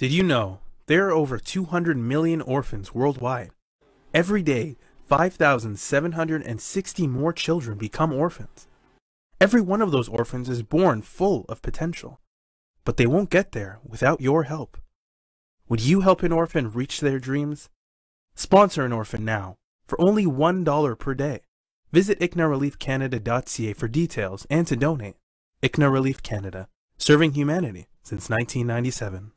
Did you know there are over 200 million orphans worldwide? Every day, 5,760 more children become orphans. Every one of those orphans is born full of potential, but they won't get there without your help. Would you help an orphan reach their dreams? Sponsor an orphan now for only $1 per day. Visit ICNAReliefCanada.ca for details and to donate. ICNA Relief Canada, serving humanity since 1997.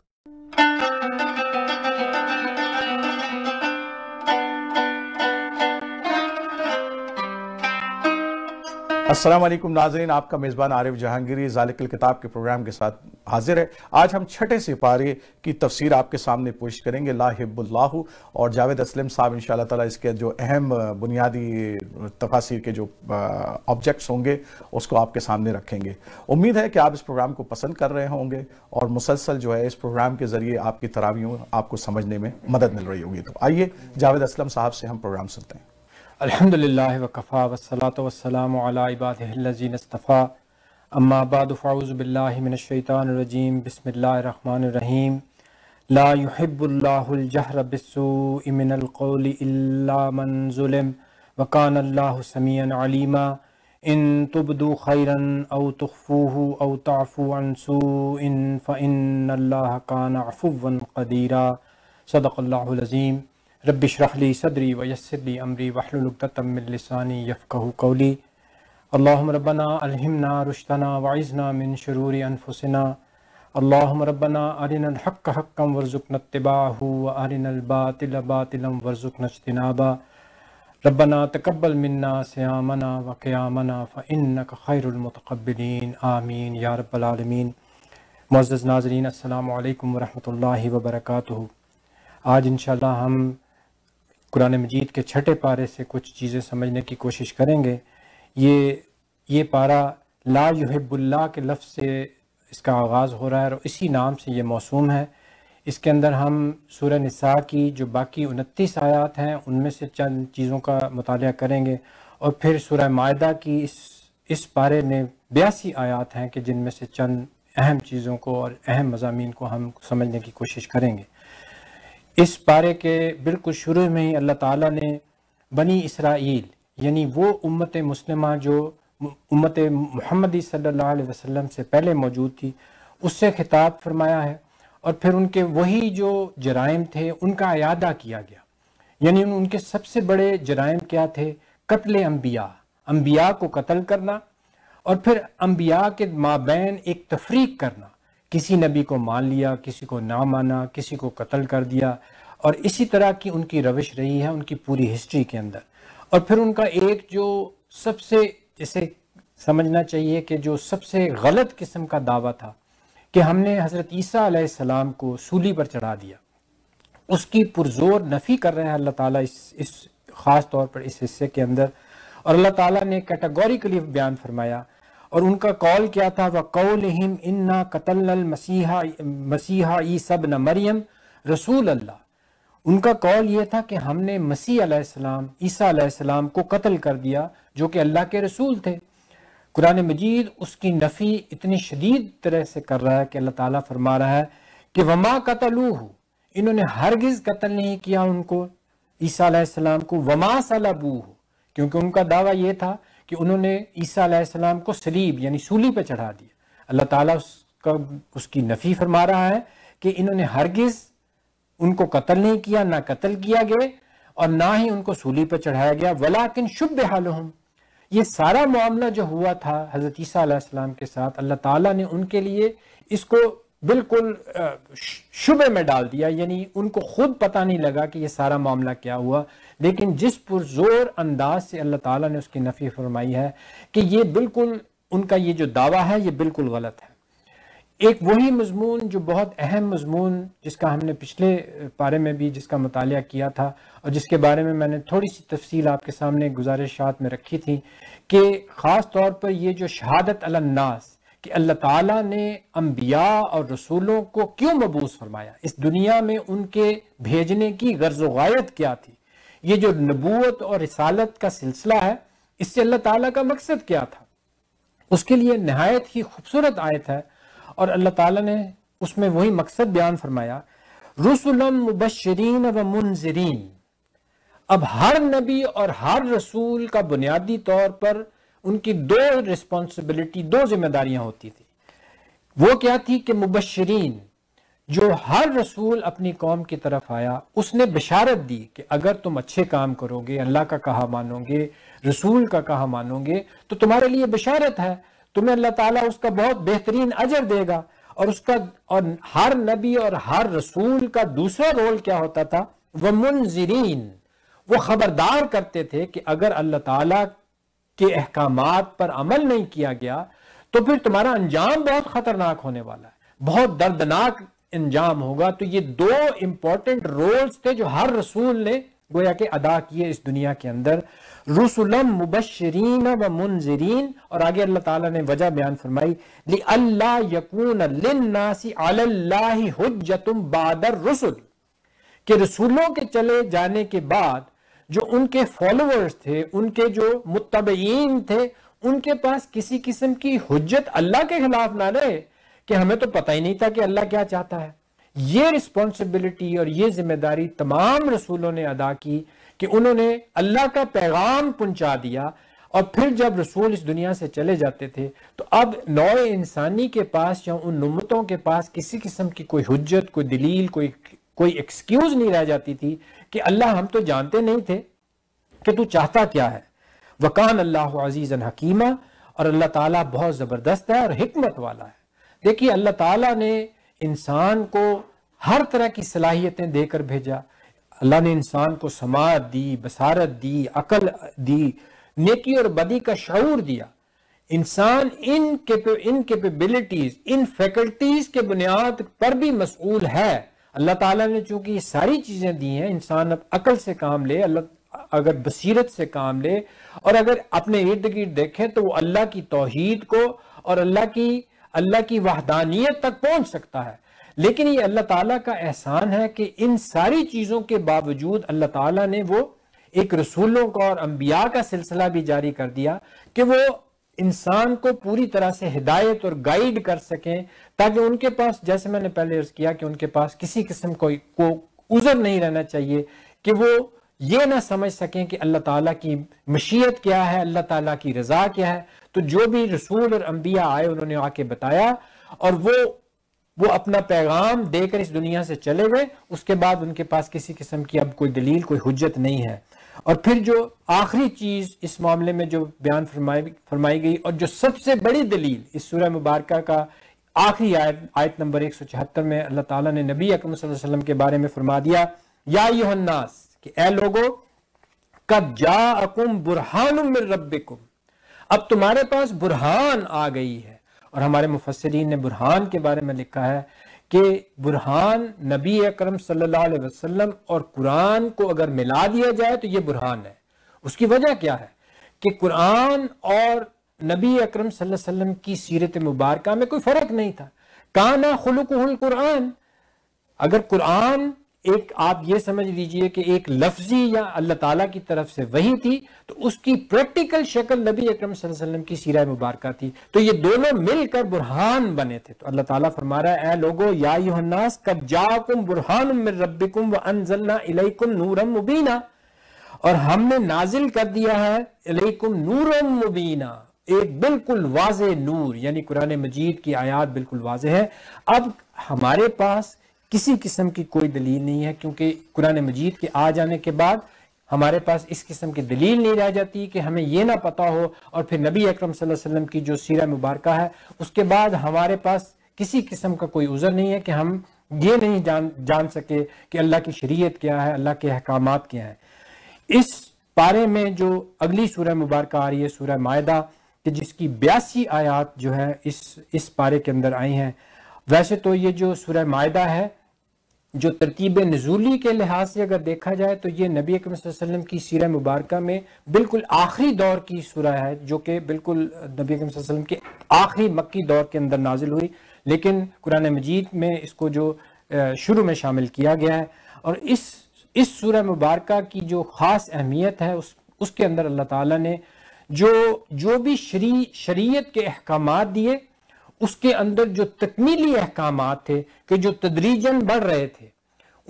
Aslam नाजरीन आपका मेज़बान आरिफ जहांगीरी जालिकल किताब के programme के साथ हाजिर है आज हम छठे सिपारे की तफसीर आपके सामने पेश करेंगे ला हिब्बुल्लाहु और जावेद असलम साहब इन ताला इसके जो अहम बुनियादी तफासिर के जो ऑब्जेक्ट्स होंगे उसको आपके सामने रखेंगे उम्मीद है कि आप इस प्रोग्राम को पसंद कर रहे होंगे और मुसलसल जो है इस प्रोग्राम के ज़रिए आपकी तरावियों आपको समझने में मदद मिल रही होगी तो आइए जावेद असलम साहब से हम प्रोग्राम सुनते हैं الحمد لله وكفى والصلاة والسلام على عباده الذين اصطفى أما بعد فأعوذ بالله من الشيطان الرجيم بسم الله الرحمن الرحيم لا يحب الله الجهر بالسوء من القول إلا من ظلم وكان الله سميعا عليما إن تبدو خيرا أو تخفوه أو تعفو عن سوء فإن الله كان عفوا قديرا صدق الله العظيم रबिशरहली सदरी वयसली अमरी वहलतमिलसानी यफ़्कू कौली अल्लाम रबना अलहमना रुशतना वाइजना मिन शरूर अनफुसना अल्लाम रबना अरिनहक हक्कम वर्जुक नतबाहू अरिनबातिलबातिलम वर्जुक नशतनाबा रबना तकबल मन्ना सयामना व क़्यामना फ़िनक आमीन या रबालमीन मोज़ नाजरीन अल्लाम वरहमल वर्का आज इन हम कुरान मजीद के छठे पारे से कुछ चीज़ें समझने की कोशिश करेंगे ये ये पारा ला युहबुल्ला के लफ्ज़ से इसका आगाज़ हो रहा है और इसी नाम से ये मौसूम है इसके अंदर हम सूर्य निसा की जो बाकी उनतीस आयात हैं उनमें से चंद चीज़ों का मताल करेंगे और फिर सूर्य माह की इस इस बारे में बयासी आयात हैं कि जिनमें से चंद अहम चीज़ों को और अहम मजामी को हम समझने की कोशिश करेंगे इस पारे के बिल्कुल शुरू में ही अल्लाह ताला ने बनी इसराइल यानी वो उम्मत मुस्लिम जो उम्मत महमदी सल्लल्लाहु अलैहि वसल्लम से पहले मौजूद थी उससे खिताब फरमाया है और फिर उनके वही जो जराइम थे उनका अदा किया गया यानी उनके सबसे बड़े जराइम क्या थे कत्ल अम्बिया अम्बिया को कत्ल करना और फिर अम्बिया के माबैन एक तफरीक करना किसी नबी को मान लिया किसी को ना माना किसी को कत्ल कर दिया और इसी तरह की उनकी रविश रही है उनकी पूरी हिस्ट्री के अंदर और फिर उनका एक जो सबसे इसे समझना चाहिए कि जो सबसे गलत किस्म का दावा था कि हमने हज़रत ईसा को सूली पर चढ़ा दिया उसकी पुरजोर नफ़ी कर रहे हैं अल्लाह ताला इस इस ख़ास तौर पर इस हिस्से के अंदर और अल्लाह ताला ने कैटेगोरिकली बयान फरमाया और उनका कौल क्या था वह कौल हिम इन्ना कतल मसीहा मसीहा सब न मरियम रसूल अल्लाह उनका कौल ये था कि हमने मसीह सलाम ईसा सलाम को कत्ल कर दिया जो कि अल्लाह के रसूल थे कुरान मजीद उसकी नफ़ी इतनी शदीद तरह से कर रहा है कि अल्लाह ताला फरमा रहा है कि वमा कतलू इन्होंने हरगिज़ कत्ल नहीं किया उनको ईसा सलाम को वमा सलाबू क्योंकि उनका दावा यह था कि उन्होंने ईसा आसमाम को सलीब यानी सूली पर चढ़ा दिया अल्लाह ताला उसका उसकी नफ़ी फरमा रहा है कि इन्होंने हरगिज़ उनको कत्ल नहीं किया ना कत्ल किया गया और ना ही उनको सूली पर चढ़ाया गया वलाकिन शुभ बेहाल हम ये सारा मामला जो हुआ था हज़रत ईसा के साथ अल्लाह ताला ने उनके लिए इसको बिल्कुल शुबे में डाल दिया यानी उनको खुद पता नहीं लगा कि ये सारा मामला क्या हुआ लेकिन जिस पुरजोर अंदाज से अल्लाह ताला ने उसकी नफ़ी फरमाई है कि ये बिल्कुल उनका ये जो दावा है ये बिल्कुल गलत है एक वही मजमून जो बहुत अहम मजमून जिसका हमने पिछले पारे में भी जिसका मताल किया था और जिसके बारे में मैंने थोड़ी सी तफसील आपके सामने गुजारिशात में रखी थी कि ख़ास तौर पर ये जो शहादत अलन्नास कि अल्लाह ताला ने अम्बिया और रसूलों को क्यों मबूस फरमाया इस दुनिया में उनके भेजने की गर्ज वायद क्या थी ये जो नबूत और रसालत का सिलसिला है इससे अल्लाह ताला का मकसद क्या था उसके लिए नहायत ही खूबसूरत आयत है और अल्लाह ताला ने उसमें वही मकसद बयान फरमाया रसुलम मुबशरीन व मुनजरीन अब हर नबी और हर रसूल का बुनियादी तौर पर उनकी दो रिस्पॉन्सिबिलिटी दो जिम्मेदारियां होती थी वो क्या थी कि मुबशरीन जो हर रसूल अपनी कौम की तरफ आया उसने बिशारत दी कि अगर तुम अच्छे काम करोगे अल्लाह का कहा मानोगे रसूल का कहा मानोगे तो तुम्हारे लिए बिशारत है तुम्हें अल्लाह ताला उसका बहुत बेहतरीन अजर देगा और उसका और हर नबी और हर रसूल का दूसरा रोल क्या होता था वह मुनजरीन वो खबरदार करते थे कि अगर अल्लाह ताला के अहकाम पर अमल नहीं किया गया तो फिर तुम्हारा अंजाम बहुत खतरनाक होने वाला है बहुत दर्दनाक अंजाम होगा तो ये दो इंपॉर्टेंट रोल्स थे जो हर रसूल ने गोया के अदा किए इस दुनिया के अंदर रसुलम मुबशरीन व मुंजरीन और आगे अल्लाह ताला ने वजह बयान फरमाई ली अल्लाह यकून लिन्नासी अल्लाह हुज्जतुम बादर रसुल के रसूलों के चले जाने के बाद जो उनके फॉलोअर्स थे उनके जो मुतबीन थे उनके पास किसी किस्म की हजत अल्लाह के खिलाफ ना रहे कि हमें तो पता ही नहीं था कि अल्लाह क्या चाहता है ये रिस्पॉन्सिबिलिटी और ये जिम्मेदारी तमाम रसूलों ने अदा की कि उन्होंने अल्लाह का पैगाम पहुंचा दिया और फिर जब रसूल इस दुनिया से चले जाते थे तो अब नौ इंसानी के पास या उन नमतों के पास किसी किस्म की कोई हजत कोई दलील कोई कोई एक्सक्यूज नहीं रह जाती थी कि अल्लाह हम तो जानते नहीं थे कि तू चाहता क्या है वकान अल्लाह अजीज़न हकीमा और अल्लाह ताला बहुत ज़बरदस्त है और हमत वाला है देखिए अल्लाह ताला ने इंसान को हर तरह की सलाहियतें देकर भेजा अल्लाह ने इंसान को समात दी बसारत दी अकल दी नेकी और बदी का शूर दिया इंसान इन इन कैपेबिलिटीज इन फैकल्टीज के बुनियाद पर भी मसूल है अल्लाह ताला ने चूंकि ये सारी चीज़ें दी हैं इंसान अब अकल से काम ले अल्लाह अगर बसीरत से काम ले और अगर अपने इर्द गिर्द देखें तो वो अल्लाह की तोहद को और अल्लाह की अल्लाह की वाहदानियत तक पहुंच सकता है लेकिन ये अल्लाह ताला का एहसान है कि इन सारी चीज़ों के बावजूद अल्लाह ताला ने वो एक रसूलों का और अम्बिया का सिलसिला भी जारी कर दिया कि वो इंसान को पूरी तरह से हिदायत और गाइड कर सकें ताकि उनके पास जैसे मैंने पहले अर्ज किया कि उनके पास किसी किस्म को, को उजर नहीं रहना चाहिए कि वो ये ना समझ सकें कि अल्लाह ताला की मशीयत क्या है अल्लाह ताला की रजा क्या है तो जो भी रसूल और अम्बिया आए उन्होंने आके बताया और वो वो अपना पैगाम देकर इस दुनिया से चले गए उसके बाद उनके पास किसी किस्म की अब कोई दलील कोई हजत नहीं है और फिर जो आखिरी चीज़ इस मामले में जो बयान फरमाई फरमाई गई और जो सबसे बड़ी दलील इस सूर्य मुबारक का आखिरी आयत आयत नंबर एक सौ छिहत्तर में अल्लाह ताला ने नबी अकरम वसल्लम के बारे में फरमा दिया या योन्नास कि ए लोगो कब जा अकुम बुरहान रब्बिकुम अब तुम्हारे पास बुरहान आ गई है और हमारे मुफसरीन ने बुरहान के बारे में लिखा है कि बुरहान नबी अकरम सल्लल्लाहु अलैहि वसल्लम और कुरान को अगर मिला दिया जाए तो ये बुरहान है उसकी वजह क्या है कि कुरान और नबी अकरम सल्लल्लाहु अलैहि वसल्लम की सीरत मुबारक में कोई फर्क नहीं था काना खुलकुल कुरान अगर कुरान एक आप ये समझ लीजिए कि एक लफ्जी या अल्लाह ताला की तरफ से वही थी तो उसकी प्रैक्टिकल शक्ल नबी अकरम वसल्लम की सीरा मुबारक थी तो ये दोनों मिलकर बुरहान बने थे तो अल्लाह ताला फरमा रहा है लोगो या युहन्नास कब जाकुम बुरहान मिर रब्बिकुम व अनजलना इलैकुम नूरम मुबीना और हमने नाजिल कर दिया है इलैकुम नूरम मुबीना एक बिल्कुल वाज नूर यानी कुरान मजीद की आयात बिल्कुल वाज है अब हमारे पास किसी किस्म की कोई दलील नहीं है क्योंकि कुरान मजीद के आ जाने के बाद हमारे पास इस किस्म की दलील नहीं रह जाती कि हमें यह ना पता हो और फिर नबी अकरम सल्लल्लाहु अलैहि वसल्लम की जो सीरा मुबारक है उसके बाद हमारे पास किसी किस्म का कोई उज़र नहीं है कि हम ये नहीं जान जान सके कि अल्लाह की शरीयत क्या है अल्लाह के अहकाम क्या हैं इस पारे में जो अगली सूर्य मुबारक आ रही है सूर्य मायदा कि जिसकी बयासी आयात जो है इस इस पारे के अंदर आई हैं वैसे तो ये जो सूर्य मायदा है जो तरतीब नजूली के लिहाज से अगर देखा जाए तो ये नबी अकरम की सीर मुबारक में बिल्कुल आखिरी दौर की सुरह है जो कि बिल्कुल नबी अकरम के आखिरी मक्की दौर के अंदर नाजिल हुई लेकिन कुरान मजीद में इसको जो शुरू में शामिल किया गया है और इस इस सूरह मुबारक की जो ख़ास अहमियत है उस उसके अंदर अल्लाह ताला ने जो जो भी शरी शरीयत के अहकाम दिए उसके अंदर जो तकमीली अहकाम थे कि जो तदरीजन बढ़ रहे थे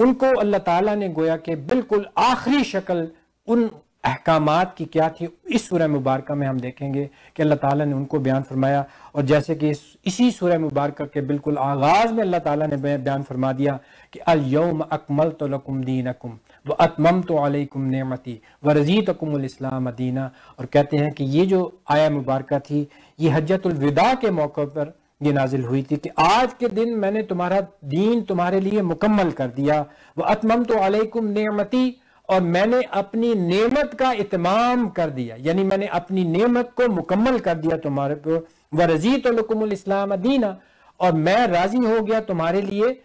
उनको अल्लाह ताला ने गोया के बिल्कुल आखिरी शक्ल उन अहकाम की क्या थी इस सूर्य मुबारक में हम देखेंगे कि अल्लाह ताला ने उनको बयान फरमाया और जैसे कि इसी सूर्य मुबारक के बिल्कुल आगाज़ में अल्लाह ताला ने बयान फरमा दिया कि अलयम अकमल तो लकुम दीन अकुम व अतमम तो अलकुम नमती व रजीत अकुमलाम दीना और कहते हैं कि ये जो आया मुबारक थी ये हजतुलविदा के मौके पर ये नाजिल हुई थी कि आज के दिन मैंने तुम्हारा दीन तुम्हारे लिए मुकम्मल कर दिया वह अतमम तो अलकुम नमती और मैंने अपनी नेमत का इतमाम कर दिया यानी मैंने अपनी नेमत को मुकम्मल कर दिया तुम्हारे पर व तो इस्लाम दीना और मैं राजी हो गया तुम्हारे लिए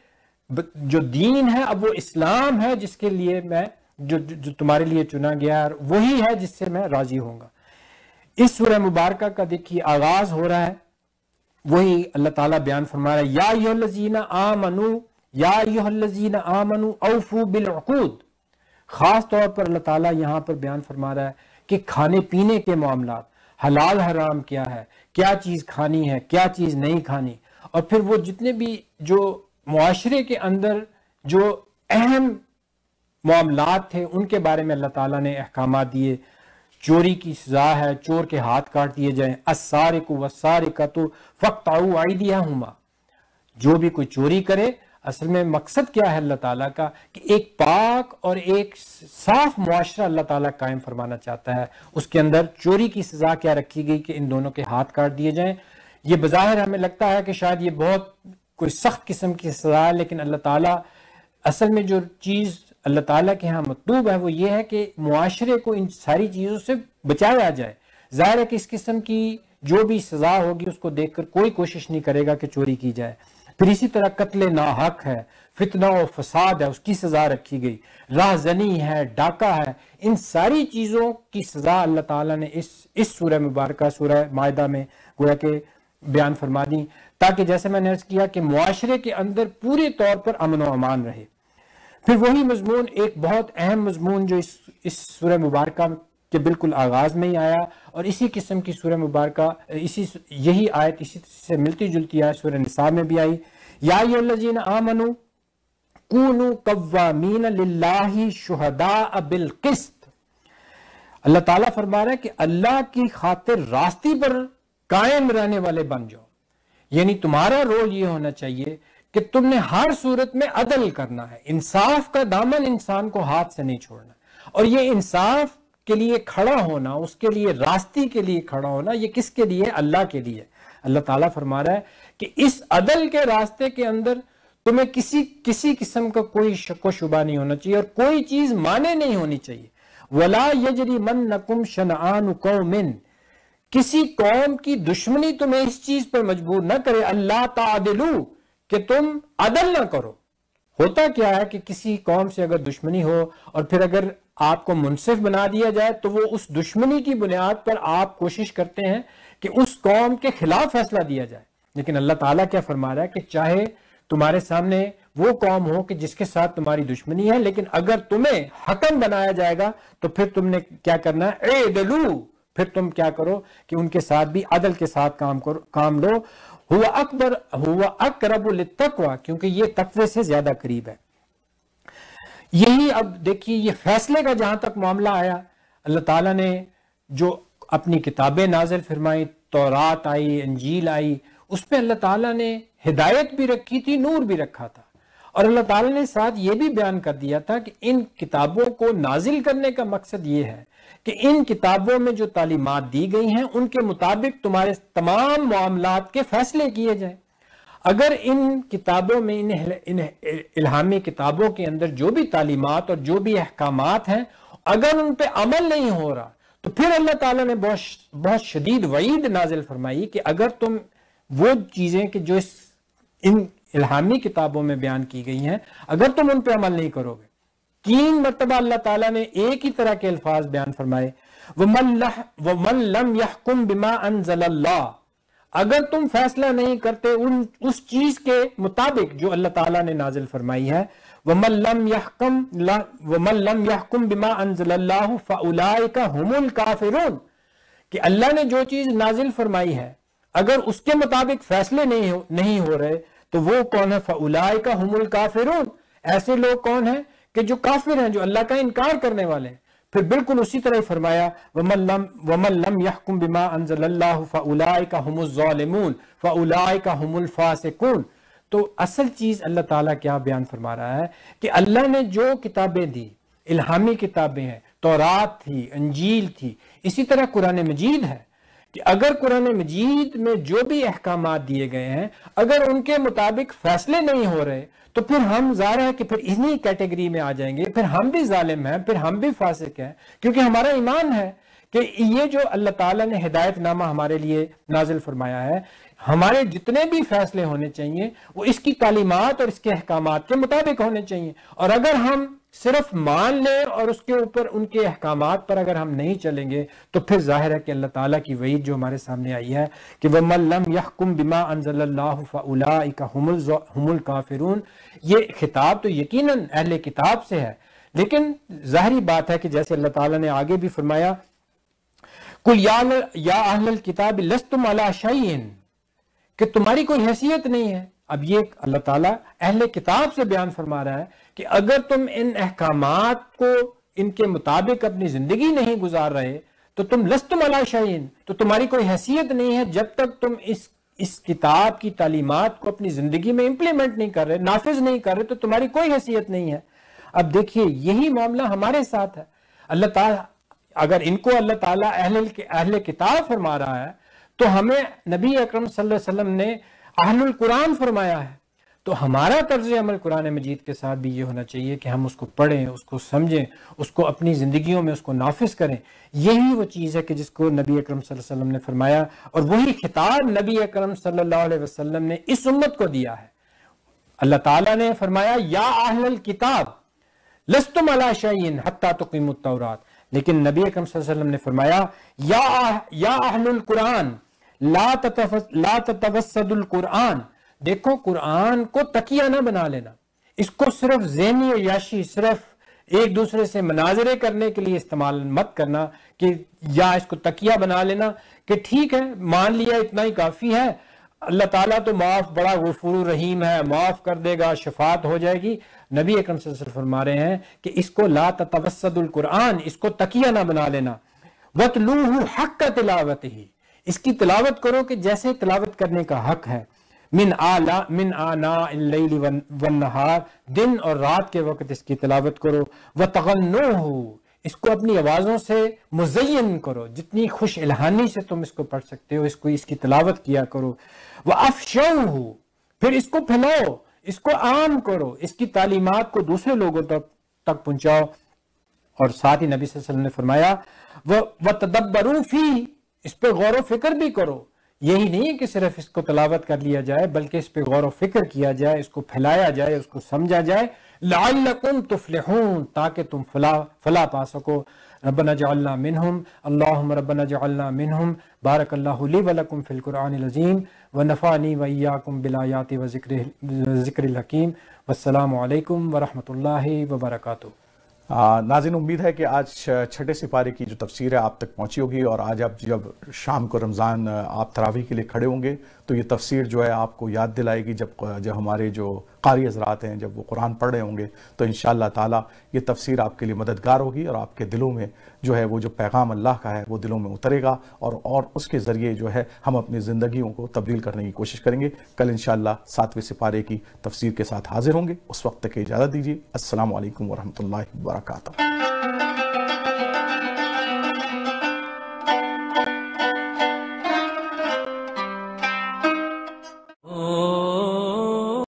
जो दीन है अब वो इस्लाम है जिसके लिए मैं जो जो तुम्हारे लिए चुना गया और वही है जिससे मैं राजी होऊंगा इस सुर मुबारक का देखिए आगाज हो रहा है वही अल्लाह ताला बयान फरमा रहा है या लजीना आ मनु या लजीना आ मनु औफू बिलकूद ख़ास तौर पर अल्लाह ताला यहाँ पर बयान फरमा रहा है कि खाने पीने के मामला हलाल हराम क्या है क्या चीज़ खानी है क्या चीज़ नहीं खानी और फिर वो जितने भी जो माशरे के अंदर जो अहम मामला थे उनके बारे में अल्लाह ताला ने अहकाम दिए चोरी की सजा है चोर के हाथ काट दिए जाए असारे को वसारे का तो फ़क्त आऊ आई दिया हुमा जो भी कोई चोरी करे असल में मकसद क्या है अल्लाह ताला का कि एक पाक और एक साफ मुआरा अल्लाह ताला कायम फरमाना चाहता है उसके अंदर चोरी की सजा क्या रखी गई कि इन दोनों के हाथ काट दिए जाएं ये बज़ाहिर हमें लगता है कि शायद ये बहुत कोई सख्त किस्म की सजा है लेकिन अल्लाह ताला असल में जो चीज़ अल्लाह ताला के यहाँ मतलूब है वो ये है कि मुआरे को इन सारी चीज़ों से बचाया जाए ज़ाहिर है कि इस किस्म की जो भी सज़ा होगी उसको देखकर कोई कोशिश नहीं करेगा कि चोरी की जाए फिर इसी तरह कत्ल ना हक है फितना और फसाद है उसकी सजा रखी गई राहजनी है डाका है इन सारी चीजों की सजा अल्लाह ताला ने इस इस सूरह मुबारक सूरह मायदा में गोया के बयान फरमा दी ताकि जैसे मैंने अर्ज किया कि मुआरे के अंदर पूरे तौर पर अमन व अमान रहे फिर वही मजमून एक बहुत अहम मजमून जो इस इस सूरह मुबारक के बिल्कुल आगाज़ में ही आया और इसी किस्म की सूर्य मुबारक इसी यही आयत इसी से मिलती जुलती आयत सूर्य निसाब में भी आई या आमनु कूनु कवामीन शुहदा अबिल किस्त अल्लाह ताला फरमा रहा है कि अल्लाह की खातिर रास्ती पर कायम रहने वाले बन जाओ यानी तुम्हारा रोल ये होना चाहिए कि तुमने हर सूरत में अदल करना है इंसाफ का दामन इंसान को हाथ से नहीं छोड़ना और ये इंसाफ के लिए खड़ा होना उसके लिए रास्ते के लिए खड़ा होना ये किसके लिए अल्लाह के लिए अल्लाह ताला फरमा रहा है कि इस अदल के रास्ते के अंदर तुम्हें किसी किसी किस्म का कोई शको शुबा नहीं होना चाहिए और कोई चीज माने नहीं होनी चाहिए वला यजरी मन नकुम शनान कौमिन किसी कौम की दुश्मनी तुम्हें इस चीज पर मजबूर ना करे अल्लाह तादिलू कि तुम अदल ना करो होता क्या है कि किसी कौम से अगर दुश्मनी हो और फिर अगर आपको मुनसिफ बना दिया जाए तो वो उस दुश्मनी की बुनियाद पर आप कोशिश करते हैं कि उस कौम के खिलाफ फैसला दिया जाए लेकिन अल्लाह ताला क्या फरमा रहा है कि चाहे तुम्हारे सामने वो कौम हो कि जिसके साथ तुम्हारी दुश्मनी है लेकिन अगर तुम्हें हकम बनाया जाएगा तो फिर तुमने क्या करना है ए दलू फिर तुम क्या करो कि उनके साथ भी अदल के साथ काम करो काम लो हुआ अकबर हुआ अकरबुल तकवा क्योंकि ये तकवे से ज्यादा करीब है यही अब देखिए ये फैसले का जहां तक मामला आया अल्लाह ताला ने जो अपनी किताबें नाजिल फरमाई तौरात आई अंजील आई उस पर अल्लाह ताला ने हिदायत भी रखी थी नूर भी रखा था और अल्लाह ताला ने साथ ये भी बयान कर दिया था कि इन किताबों को नाजिल करने का मकसद ये है कि इन किताबों में जो तालीमत दी गई हैं उनके मुताबिक तुम्हारे तमाम मामला के फैसले किए जाएं अगर इन किताबों में इन, इन इल्हामी किताबों के अंदर जो भी तालीमत और जो भी अहकाम हैं अगर उन पर अमल नहीं हो रहा तो फिर अल्लाह ताला ने बहुत बहुत शदीद वईद नाजिल फरमाई कि अगर तुम वो चीज़ें कि जो इस इन इल्हामी किताबों में बयान की गई हैं अगर तुम उन पर अमल नहीं करोगे तीन मरतबा अल्लाह ताला ने एक ही तरह के अल्फाज बयान फरमाए वमल्लम यहकुम बिमा अनजल्ला अगर तुम फैसला नहीं करते उन उस चीज के मुताबिक जो अल्लाह ताला ने नाजिल फरमाई है वमल्लम यहकम वमल्लम यहकुम बिमा अनजल्लाह का हमल काफिरून कि अल्लाह ने जो चीज नाजिल फरमाई है अगर उसके मुताबिक फैसले नहीं हो नहीं हो रहे तो वो कौन है फाउलाए का हमल काफिरून ऐसे लोग कौन है कि जो काफिर हैं जो अल्लाह का इनकार करने वाले हैं फिर बिल्कुल उसी तरह फरमाया तो असल चीज़ अल्लाह ताला क्या बयान फरमा रहा है कि अल्लाह ने जो किताबें दी इल्हामी किताबें हैं तोरात थी अंजील थी इसी तरह कुरान मजीद है कि अगर कुरान मजीद में जो भी अहकाम दिए गए हैं अगर उनके मुताबिक फैसले नहीं हो रहे तो फिर हम जाहिर है कि फिर इन्हीं कैटेगरी में आ जाएंगे फिर हम भी जालिम हैं फिर हम भी फासिक हैं क्योंकि हमारा ईमान है कि ये जो अल्लाह ताला ने नामा हमारे लिए नाजिल फरमाया है हमारे जितने भी फैसले होने चाहिए वो इसकी तालीमत और इसके अहकाम के मुताबिक होने चाहिए और अगर हम सिर्फ मान ले और उसके ऊपर उनके अहकाम पर अगर हम नहीं चलेंगे तो फिर जाहिर है कि अल्लाह ताला की वही जो हमारे सामने आई है कि वह मल्लम यहकुम बिमा अनजल्लाहुल काफिरून ये खिताब तो यकीनन अहले किताब से है लेकिन जाहरी बात है कि जैसे अल्लाह ताला ने आगे भी फरमाया कुल या, अहल किताब लस्तुम अला शयन कि तुम्हारी कोई हैसियत नहीं है अब ये अल्लाह ताला अहले किताब से बयान फरमा रहा है कि अगर तुम इन अहकाम को इनके मुताबिक अपनी जिंदगी नहीं गुजार रहे तो तुम लस्तुम अला शाहीन तो तुम्हारी कोई हैसियत नहीं है जब तक तुम इस इस किताब की तालीमत को अपनी जिंदगी में इंप्लीमेंट नहीं कर रहे नाफिज नहीं कर रहे तो तुम्हारी कोई हैसियत नहीं है अब देखिए यही मामला हमारे साथ है अल्लाह ताला अगर इनको अल्लाह ताला अहले अहले किताब फरमा रहा है तो हमें नबी अकरम सल्लल्लाहु अलैहि वसल्लम ने अहलुल कुरान फरमाया है तो हमारा तर्ज अमल कुरान मजीद के साथ भी ये होना चाहिए कि हम उसको पढ़ें उसको समझें उसको अपनी ज़िंदगियों में उसको नाफिज करें यही वो चीज़ है कि जिसको नबी अकरम वसल्लम ने फरमाया और वही खिताब नबी अकरम सल्लल्लाहु अलैहि वसल्लम ने इस उम्मत को दिया है अल्लाह ताला ने फरमाया या आहल किताब लस्तुम अला हत्ता तुकीमुत लेकिन नबी अकरम ने फरमाया या या कुरान ला तवसदुल कुरान देखो कुरान को तकिया ना बना लेना इसको सिर्फ जहनी याशी सिर्फ एक दूसरे से मनाजरे करने के लिए इस्तेमाल मत करना कि या इसको तकिया बना लेना कि ठीक है मान लिया इतना ही काफी है अल्लाह ताला तो माफ बड़ा गफूर रहीम है माफ कर देगा शफात हो जाएगी नबी अकरम फरमा रहे हैं कि इसको ला तवसदुल कुरान इसको तकिया ना बना लेना वतलू हक का तिलावत ही इसकी तिलावत करो कि जैसे तिलावत करने का हक है मिन आला मिन आना नहार दिन और रात के वक्त इसकी तिलावत करो व तगन्नो हो इसको अपनी आवाज़ों से मुजयन करो जितनी खुश इलहानी से तुम इसको पढ़ सकते हो इसको इसकी तिलावत किया करो वह अफशो हो फिर इसको फैलाओ इसको आम करो इसकी तालीमत को दूसरे लोगों तक तक पहुंचाओ और साथ ही नबी वसल्लम ने फरमाया वह वह तदब्बरूफी इस पर गौर फिक्र भी करो यही नहीं है कि सिर्फ इसको तलावत कर लिया जाए बल्कि इस पर गौर फिक्र किया जाए इसको फैलाया जाए उसको समझा जाए लाकुम तुफलहून ताकि तुम फला फला पा सको रबना जल्ला मिनहम अल्लाह रबना जल्ला मिनहम बारक अल्लाहली वलकुम फ़िलकुरानज़ीम व नफ़ानी वैयाकुम बिलायात व ज़िक्र हकीम वसलम वरहमल वर्का नाजिन उम्मीद है कि आज छठे सिपारे की जो तफसीर है आप तक पहुंची होगी और आज आप जब शाम को रमज़ान आप तरावी के लिए खड़े होंगे तो ये तफसीर जो है आपको याद दिलाएगी जब जब हमारे जो कारी हजरात हैं जब वो कुरान पढ़ रहे होंगे तो इन ताला ये तफसीर आपके लिए मददगार होगी और आपके दिलों में जो है वो जो पैगाम अल्लाह का है वो दिलों में उतरेगा और और उसके ज़रिए जो है हम अपनी ज़िंदगियों को तब्दील करने की कोशिश करेंगे कल इन सातवें सिपारे की तफसीर के साथ हाजिर होंगे उस वक्त तक इजाज़त दीजिए असल वरहमल वर्का